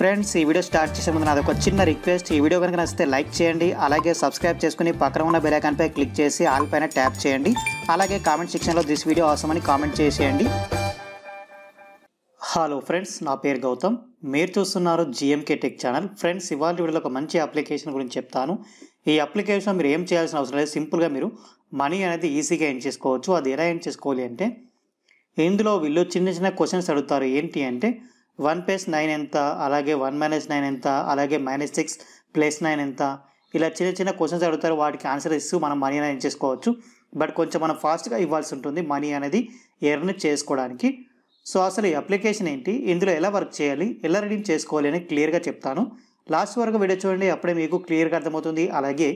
friends ఈ video start చేసే ముందు నాది ఒక చిన్న రిక్వెస్ట్ ఈ వీడియో కనుక నచ్చితే లైక్ చేయండి అలాగే సబ్స్క్రైబ్ చేసుకుని పక్కన ఉన్న పై క్లిక్ చేసి ఆల్ పైన ట్యాప్ చేయండి అలాగే కామెంట్ సెక్షన్లో దిస్ వీడియో అని కామెంట్ చేసేయండి హలో ఫ్రెండ్స్ నా పేరు గౌతమ్ మీరు చూస్తున్నారు జిఎంకే టెక్ ఛానల్ ఫ్రెండ్స్ ఇవాళ వీడియోలో ఒక మంచి అప్లికేషన్ గురించి చెప్తాను ఈ అప్లికేషన్ మీరు ఏం చేయాల్సిన అవసరం లేదు సింపుల్గా మీరు మనీ అనేది ఈజీగా ఎన్ చేసుకోవచ్చు అది ఎలా ఎన్ చేసుకోవాలి అంటే ఇందులో వీళ్ళు చిన్న చిన్న క్వశ్చన్స్ అడుగుతారు ఏంటి అంటే వన్ ప్లస్ నైన్ ఎంత అలాగే వన్ మైనస్ నైన్ ఎంత అలాగే మైనస్ సిక్స్ ప్లస్ నైన్ ఎంత ఇలా చిన్న చిన్న క్వశ్చన్స్ అడుగుతారు వాటికి ఆన్సర్ ఇస్తూ మనం మనీ అనేది చేసుకోవచ్చు బట్ కొంచెం మనం ఫాస్ట్గా ఇవ్వాల్సి ఉంటుంది మనీ అనేది ఎర్న్ చేసుకోవడానికి సో అసలు ఈ అప్లికేషన్ ఏంటి ఇందులో ఎలా వర్క్ చేయాలి ఎలా రెడీ చేసుకోవాలి అని క్లియర్గా చెప్తాను లాస్ట్ వరకు వీడియో చూడండి అప్పుడే మీకు క్లియర్గా అర్థమవుతుంది అలాగే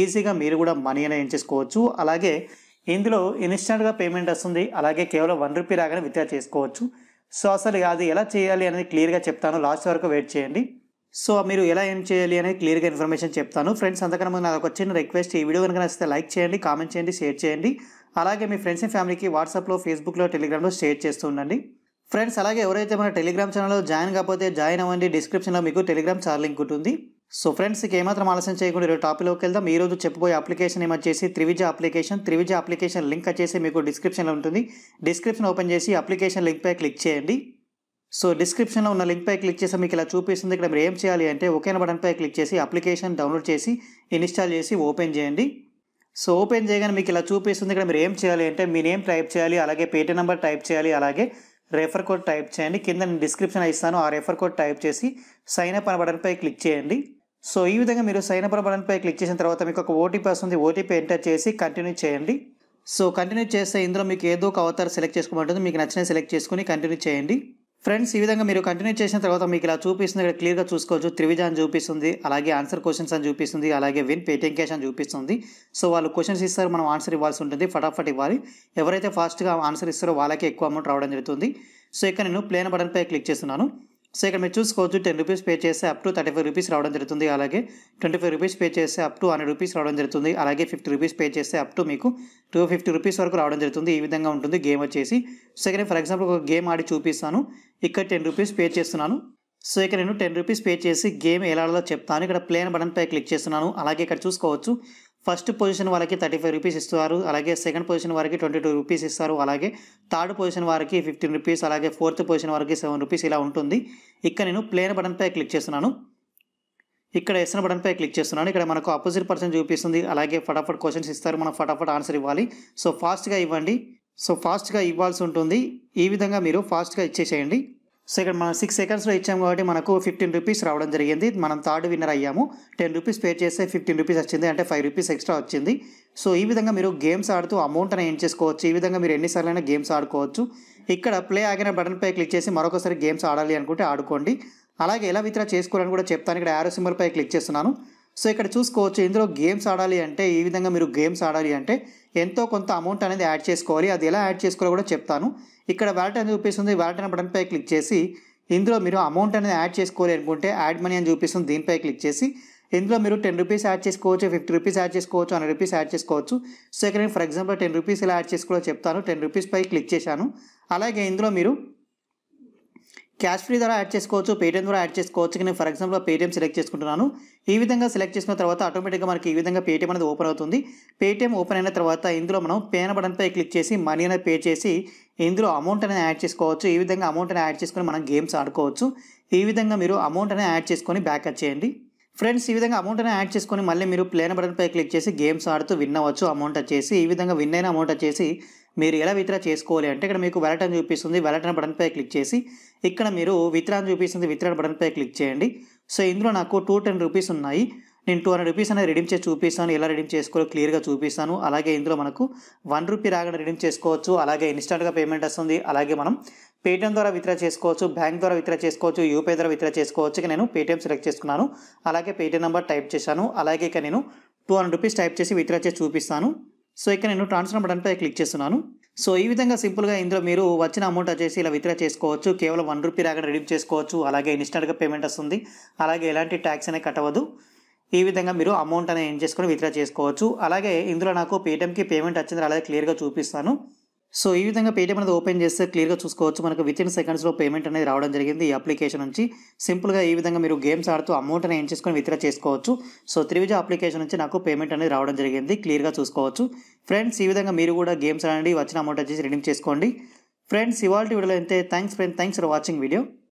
ఈజీగా మీరు కూడా మనీ అనేది చేసుకోవచ్చు అలాగే ఇందులో ఇన్స్టెంట్గా పేమెంట్ వస్తుంది అలాగే కేవలం వన్ రూపీ రాగానే విత్డ్రా చేసుకోవచ్చు సో అసలు అది ఎలా చేయాలి అనేది క్లియర్గా చెప్తాను లాస్ట్ వరకు వెయిట్ చేయండి సో మీరు ఎలా ఏం చేయాలి అనేది క్లియర్గా ఇన్ఫర్మేషన్ చెప్తాను ఫ్రెండ్స్ అంతకన్నా నాకు ఒక చిన్న రిక్వెస్ట్ ఈ వీడియో కనుక నచ్చితే లైక్ చేయండి కామెంట్ చేయండి షేర్ చేయండి అలాగే మీ ఫ్రెండ్స్ అండ్ ఫ్యామిలీకి వాట్సాప్లో ఫేస్బుక్లో టెలిగ్రామ్లో షేర్ చేస్తూ ఉండండి ఫ్రెండ్స్ అలాగే ఎవరైతే మన టెలిగ్రామ్ ఛానల్లో జాయిన్ కాకపోతే జాయిన్ అవ్వండి డిస్క్రిప్షన్లో మీకు టెలిగ్రామ్ ఛానల్ లింక్ ఉంటుంది సో ఫ్రెండ్స్ ఏమాత్రం ఆలస్యం చేయకుండా ఈరోజు టాపిక్లోకి వెళ్దాం ఈరోజు చెప్పబోయే అప్లికేషన్ ఏమొచ్చేసి త్రివిజ అప్లికేషన్ త్రివిజ అప్లికేషన్ లింక్ వచ్చేసి మీకు డిస్క్రిప్షన్లో ఉంటుంది డిస్క్రిప్షన్ ఓపెన్ చేసి అప్లికేషన్ లింక్పై క్లిక్ చేయండి సో డిస్క్రిప్షన్లో ఉన్న లింక్పై క్లిక్ చేసి మీకు ఇలా చూపిస్తుంది ఇక్కడ మీరు ఏం చేయాలి అంటే ఓకేన బటన్పై క్లిక్ చేసి అప్లికేషన్ డౌన్లోడ్ చేసి ఇన్స్టాల్ చేసి ఓపెన్ చేయండి సో ఓపెన్ చేయగానే మీకు ఇలా చూపిస్తుంది ఇక్కడ మీరు ఏం చేయాలి అంటే మీ నేమ్ టైప్ చేయాలి అలాగే పేటీ నెంబర్ టైప్ చేయాలి అలాగే రెఫర్ కోడ్ టైప్ చేయండి కింద నేను డిస్క్రిప్షన్ ఇస్తాను ఆ రెఫర్ కోడ్ టైప్ చేసి సైన్ అప్ అనే బటన్పై క్లిక్ చేయండి సో ఈ విధంగా మీరు సైన్ అప్ బటన్పై క్లిక్ చేసిన తర్వాత మీకు ఒక ఓటీపీ వస్తుంది ఓటీపీ ఎంటర్ చేసి కంటిన్యూ చేయండి సో కంటిన్యూ చేస్తే ఇందులో మీకు ఏదో ఒక అవతారం సెలెక్ట్ చేసుకోమంటుంది మీకు నచ్చిన సెలెక్ట్ చేసుకుని కంటిన్యూ చేయండి ఫ్రెండ్స్ ఈ విధంగా మీరు కంటిన్యూ చేసిన తర్వాత మీకు ఇలా చూపిస్తుంది ఇక్కడ క్లియర్గా చూసుకోవచ్చు త్రివిజ అని చూపిస్తుంది అలాగే ఆన్సర్ క్వశ్చన్స్ అని చూపిస్తుంది అలాగే విన్ పేటిఎం క్యాష్ అని చూపిస్తుంది సో వాళ్ళు క్వశ్చన్స్ ఇస్తారు మనం ఆన్సర్ ఇవ్వాల్సి ఉంటుంది ఫటాఫట్ ఇవ్వాలి ఎవరైతే ఫాస్ట్గా ఆన్సర్ ఇస్తారో వాళ్ళకి ఎక్కువ అమౌంట్ రావడం జరుగుతుంది సో ఇక్కడ నేను ప్లేన్ బటన్పై క్లిక్ చేస్తున్నాను సో ఇక్కడ మీరు చూసుకోవచ్చు టెన్ రూపీస్ పే చేస్తే up to thirty five rupees రావడం జరుగుతుంది అలాగే ట్వంటీ ఫైవ్ రూపీస్ పే చేస్తే అప్ టు హండ్రెడ్ రూపీస్ రావడం జరుగుతుంది అలాగే ఫిఫ్టీ రూపీస్ పే చేస్తే అప్ టు మీకు టూ ఫిఫ్టీ రూపీస్ వరకు రావడం జరుగుతుంది ఈ విధంగా ఉంటుంది గేమ్ వచ్చేసి సో ఇక్కడ ఫర్ ఎగ్జాంపుల్ ఒక గేమ్ ఆడి చూపిస్తాను ఇక్కడ టెన్ రూపీస్ పే చేస్తున్నాను సో ఇక్కడ నేను టెన్ రూపీస్ పే చేసి గేమ్ ఎలా ఆడాలో చెప్తాను ఇక్కడ ప్లేన్ బటన్పై క్లిక్ చేస్తున్నాను అలాగే ఇక్కడ చూసుకోవచ్చు ఫస్ట్ పొజిషన్ వాళ్ళకి థర్టీ ఫైవ్ రూపీస్ ఇస్తారు అలాగే సెకండ్ పొజిషన్ వారికి ట్వంటీ టూ రూపీస్ ఇస్తారు అలాగే థర్డ్ పొజిషన్ వారికి ఫిఫ్టీన్ రూపీస్ అలాగే ఫోర్త్ పొజిషన్ వారికి సెవెన్ రూపీస్ ఇలా ఉంటుంది ఇక్కడ నేను ప్లేన్ బటన్పై క్లిక్ చేస్తున్నాను ఇక్కడ ఎస్ఎన్ బటన్పై క్లిక్ చేస్తున్నాను ఇక్కడ మనకు ఆపోజిట్ పర్సన్ చూపిస్తుంది అలాగే ఫటాఫట్ క్వశ్చన్స్ ఇస్తారు మనం ఫటాఫట్ ఆన్సర్ ఇవ్వాలి సో ఫాస్ట్గా ఇవ్వండి సో ఫాస్ట్గా ఇవ్వాల్సి ఉంటుంది ఈ విధంగా మీరు ఫాస్ట్గా ఇచ్చేసేయండి సో ఇక్కడ మనం సిక్స్ సెకండ్స్లో ఇచ్చాము కాబట్టి మనకు ఫిఫ్టీన్ రూపీస్ రావడం జరిగింది మనం థర్డ్ విన్నర్ అయ్యాము టెన్ రూపీస్ పే చేస్తే ఫిఫ్టీన్ రూపీస్ వచ్చింది అంటే ఫైవ్ రూపీస్ ఎక్స్ట్రా వచ్చింది సో ఈ విధంగా మీరు గేమ్స్ ఆడుతూ అమౌంట్ అని ఏం చేసుకోవచ్చు ఈ విధంగా మీరు ఎన్నిసార్లైనా గేమ్స్ ఆడుకోవచ్చు ఇక్కడ ప్లే ఆగిన బటన్పై క్లిక్ చేసి మరొకసారి గేమ్స్ ఆడాలి అనుకుంటే ఆడుకోండి అలాగే ఎలా విత్డ్రా చేసుకోవాలని కూడా చెప్తాను ఇక్కడ యారో సింబల్పై క్లిక్ చేస్తున్నాను సో ఇక్కడ చూసుకోవచ్చు ఇందులో గేమ్స్ ఆడాలి అంటే ఈ విధంగా మీరు గేమ్స్ ఆడాలి అంటే ఎంతో కొంత అమౌంట్ అనేది యాడ్ చేసుకోవాలి అది ఎలా యాడ్ చేసుకోవాలో కూడా చెప్తాను ఇక్కడ వ్యాలెట్ అని చూపిస్తుంది వ్యాలెట్ అనే బటన్పై క్లిక్ చేసి ఇందులో మీరు అమౌంట్ అనేది యాడ్ చేసుకోవాలి అనుకుంటే యాడ్ మనీ అని చూపిస్తుంది దీనిపై క్లిక్ చేసి ఇందులో మీరు టెన్ రూపీస్ యాడ్ చేసుకోవచ్చు ఫిఫ్టీ రూపీస్ యాడ్ చేసుకోవచ్చు హండ్రెడ్ రూపీస్ యాడ్ చేసుకోవచ్చు సో ఇక్కడ నేను ఫర్ ఎగ్జాంపుల్ టెన్ రూపీస్ ఇలా యాడ్ చేసుకోవాలో చెప్తాను టెన్ రూపీస్ క్లిక్ చేశాను అలాగే ఇందులో మీరు క్యాష్ ఫ్రీ ద్వారా యాడ్ చేసుకోవచ్చు పేటీఎం ద్వారా యాడ్ చేసుకోవచ్చు కానీ ఫర్ ఎగ్జాంపుల్ పేటీఎం సెలెక్ట్ చేసుకుంటున్నాను ఈ విధంగా సెలెక్ట్ చేసుకున్న తర్వాత ఆటోమేటిక్గా మనకి ఈ విధంగా పేటీఎం అనేది ఓపెన్ అవుతుంది పేటీఎం ఓపెన్ అయిన తర్వాత ఇందులో మనం పేన బటన్పై క్లిక్ చేసి మనీ అనేది పే చేసి ఇందులో అమౌంట్ అనేది యాడ్ చేసుకోవచ్చు ఈ విధంగా అమౌంట్ అనేది యాడ్ చేసుకొని మనం గేమ్స్ ఆడుకోవచ్చు ఈ విధంగా మీరు అమౌంట్ అనేది యాడ్ చేసుకొని బ్యాక్ చేయండి ఫ్రెండ్స్ ఈ విధంగా అమౌంట్ అయినా యాడ్ చేసుకొని మళ్ళీ మీరు ప్లేన్ బటన్పై క్లిక్ చేసి గేమ్స్ ఆడుతూ విన్ అవ్వచ్చు అమౌంట్ వచ్చేసి ఈ విధంగా విన్ అయిన అమౌంట్ వచ్చేసి మీరు ఎలా విత్డ్రా చేసుకోవాలి అంటే ఇక్కడ మీకు వెలటన్ చూపిస్తుంది వెలటన్ బటన్పై క్లిక్ చేసి ఇక్కడ మీరు విత్డ్రా చూపిస్తుంది బటన్ బటన్పై క్లిక్ చేయండి సో ఇందులో నాకు టూ టెన్ రూపీస్ ఉన్నాయి నేను టూ హండ్రెడ్ రూపీస్ అనేది రిడీమ్ చేసి చూపిస్తాను ఎలా రిడీమ్ చేసుకోవాలో క్లియర్గా చూపిస్తాను అలాగే ఇందులో మనకు వన్ రూపీ రాగానే రిడీమ్ చేసుకోవచ్చు అలాగే ఇన్స్టాంట్గా పేమెంట్ వస్తుంది అలాగే మనం పేటిఎం ద్వారా విత్డ్రా చేసుకోవచ్చు బ్యాంక్ ద్వారా విత్డ్రా చేసుకోవచ్చు యూపీఐ ద్వారా విత్డ్రా చేసుకోవచ్చు నేను పేటిఎం సెలెక్ట్ చేసుకున్నాను అలాగే పేటిఎం నెంబర్ టైప్ చేశాను అలాగే ఇక నేను టూ హండ్రెడ్ రూపీస్ టైప్ చేసి విత్డ్రా చేసి చూపిస్తాను సో ఇక నేను ట్రాన్స్ఫర్ బటన్పై క్లిక్ చేస్తున్నాను సో ఈ విధంగా సింపుల్గా ఇందులో మీరు వచ్చిన అమౌంట్ వచ్చేసి ఇలా విత్డ్రా చేసుకోవచ్చు కేవలం వన్ రూపీ రాక రిడీమ్ చేసుకోవచ్చు అలాగే ఇన్స్టాంట్గా పేమెంట్ వస్తుంది అలాగే ఎలాంటి ట్యాక్స్ అనేది కట్టవద్దు ఈ విధంగా మీరు అమౌంట్ అనేది ఏం చేసుకొని విత్డ్రా చేసుకోవచ్చు అలాగే ఇందులో నాకు పేటిఎంకి పేమెంట్ వచ్చింది అలాగే క్లియర్గా చూపిస్తాను సో ఈ విధంగా పేటీఎం అనేది ఓపెన్ చేస్తే క్లియర్గా చూసుకోవచ్చు మనకు విత్ ఇన్ సెకండ్స్లో పేమెంట్ అనేది రావడం జరిగింది ఈ అప్లికేషన్ నుంచి సింపుల్గా ఈ విధంగా మీరు గేమ్స్ ఆడుతూ అమౌంట్ అనేది ఏం చేసుకొని విత్డ్రా చేసుకోవచ్చు సో త్రివిజ అప్లికేషన్ నుంచి నాకు పేమెంట్ అనేది రావడం జరిగింది క్లియర్గా చూసుకోవచ్చు ఫ్రెండ్స్ ఈ విధంగా మీరు కూడా గేమ్స్ ఆడండి వచ్చిన అమౌంట్ వచ్చేసి రిడీమ్ చేసుకోండి ఫ్రెండ్స్ ఇవాళ వీడియోలో అయితే thanks friend thanks for watching video